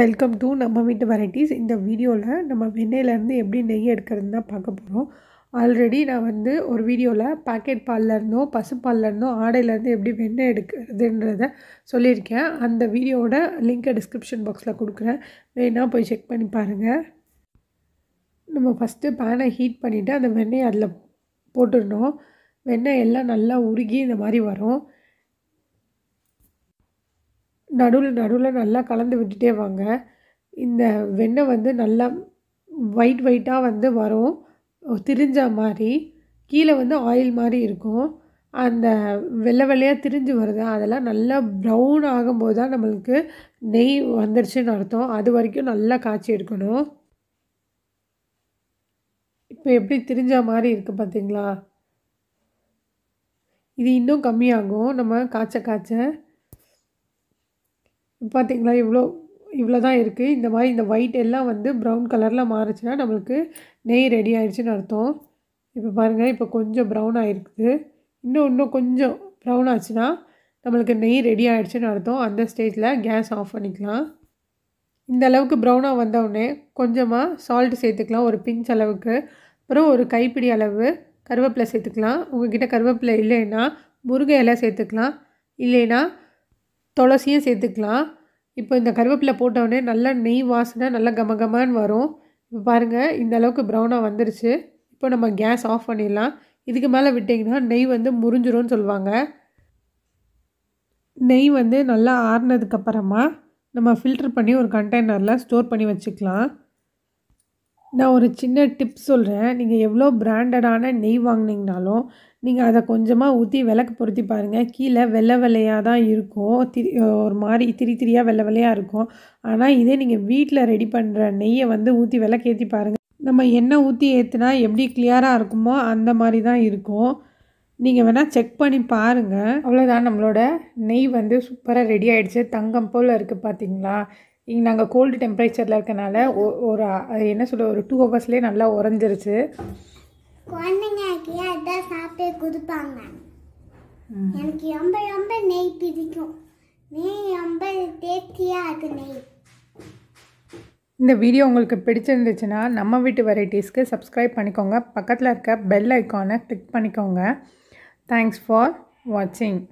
welcome to நம்ம வீட்டு varieties இந்த வீடியோவில் நம்ம வெண்ணெயிலேருந்து எப்படி நெய் எடுக்கிறது தான் பார்க்க போகிறோம் ஆல்ரெடி நான் வந்து ஒரு வீடியோவில் பாக்கெட் பால்லேருந்தோ பசுப்பால்லேருந்தோ ஆடையிலேருந்து எப்படி வெண்ணெய் எடுக்கிறதுன்றத சொல்லியிருக்கேன் அந்த வீடியோவோட லிங்க்கை டிஸ்கிரிப்ஷன் பாக்ஸில் கொடுக்குறேன் வேணால் போய் செக் பண்ணி பாருங்கள் நம்ம ஃபஸ்ட்டு பேனை ஹீட் பண்ணிவிட்டு அந்த வெண்ணெய் அதில் போட்டுடணும் வெண்ணெய் எல்லாம் நல்லா உருகி இந்த மாதிரி வரும் நடுவில் நடுவில் நல்லா கலந்து விட்டுட்டே வாங்க இந்த வெண்ணெய் வந்து நல்லா ஒயிட் ஒயிட்டாக வந்து வரும் திரிஞ்ச மாதிரி கீழே வந்து ஆயில் மாதிரி இருக்கும் அந்த வெள்ளை வெள்ளையாக திரிஞ்சு வருது அதெல்லாம் நல்லா ப்ரௌன் ஆகும்போது தான் நம்மளுக்கு நெய் வந்துருச்சுன்னு அர்த்தம் அது வரைக்கும் நல்லா காய்ச்சி எடுக்கணும் இப்போ எப்படி திரிஞ்ச மாதிரி இருக்குது பார்த்தீங்களா இது இன்னும் கம்மியாகும் நம்ம காய்ச்ச காய்ச்ச பார்த்திங்களா இவ்வளோ இவ்வளோ தான் இருக்குது இந்த மாதிரி இந்த ஒயிட் எல்லாம் வந்து ப்ரௌன் கலரில் மாறுச்சுன்னா நம்மளுக்கு நெய் ரெடி ஆயிடுச்சுன்னு அர்த்தம் இப்போ பாருங்கள் இப்போ கொஞ்சம் ப்ரௌன் ஆகிருக்குது இன்னும் இன்னும் கொஞ்சம் ப்ரௌன் ஆச்சுன்னா நம்மளுக்கு நெய் ரெடி ஆகிடுச்சுன்னு அர்த்தம் அந்த ஸ்டேஜில் கேஸ் ஆஃப் பண்ணிக்கலாம் இந்த அளவுக்கு ப்ரௌனாக வந்தவுடனே கொஞ்சமாக சால்ட் சேர்த்துக்கலாம் ஒரு பிஞ்ச் அளவுக்கு அப்புறம் ஒரு கைப்பிடி அளவு கருவேப்பிலை சேர்த்துக்கலாம் உங்கள்கிட்ட கருவேப்பிலை இல்லைன்னா முருங்கை இலை சேர்த்துக்கலாம் இல்லைன்னா துளசியும் சேர்த்துக்கலாம் இப்போ இந்த கருவேப்பிலை போட்டவுடனே நல்லா நெய் வாசனை நல்லா கமகமான்னு வரும் இப்போ பாருங்கள் இந்த அளவுக்கு ப்ரௌனாக வந்துருச்சு இப்போ நம்ம கேஸ் ஆஃப் பண்ணிடலாம் இதுக்கு மேலே விட்டிங்கன்னா நெய் வந்து முறிஞ்சிரும்னு சொல்லுவாங்க நெய் வந்து நல்லா ஆறுனதுக்கப்புறமா நம்ம ஃபில்டர் பண்ணி ஒரு கண்டெய்னரில் ஸ்டோர் பண்ணி வச்சுக்கலாம் நான் ஒரு சின்ன டிப் சொல்கிறேன் நீங்கள் எவ்வளோ பிராண்டடான நெய் வாங்கினீங்கனாலும் நீங்கள் அதை கொஞ்சமாக ஊற்றி விளக்கு பொருத்தி பாருங்கள் கீழே வெள்ளை வெள்ளையாக தான் இருக்கும் திரி ஒரு மாதிரி திரி திரியாக வெள்ளை வெள்ளையாக இருக்கும் ஆனால் இதே நீங்கள் வீட்டில் ரெடி பண்ணுற நெய்யை வந்து ஊற்றி விளக்கேற்றி பாருங்கள் நம்ம எண்ணெய் ஊற்றி ஏற்றுனா எப்படி கிளியராக இருக்குமோ அந்த மாதிரி தான் இருக்கும் நீங்கள் வேணால் செக் பண்ணி பாருங்கள் அவ்வளோதான் நம்மளோட நெய் வந்து சூப்பராக ரெடி ஆகிடுச்சு தங்கம் போல் இருக்குது பார்த்தீங்களா இங்கே நாங்கள் கோல்டு டெம்பரேச்சரில் இருக்கனால ஒரு என்ன சொல்ல ஒரு டூ ஹவர்ஸ்லேயே நல்லா உறைஞ்சிருச்சு குழந்தைங்க கொடுப்பாங்க எனக்கு ரொம்ப ரொம்ப நெய் பிடிக்கும் நெய் ரொம்ப டேஸ்டியாக இருக்கு நெய் இந்த வீடியோ உங்களுக்கு பிடிச்சிருந்துச்சுன்னா நம்ம வீட்டு வெரைட்டிஸ்க்கு சப்ஸ்கிரைப் பண்ணிக்கோங்க பக்கத்தில் இருக்க பெல் ஐக்கானை கிளிக் பண்ணிக்கோங்க தேங்க்ஸ் ஃபார் வாட்சிங்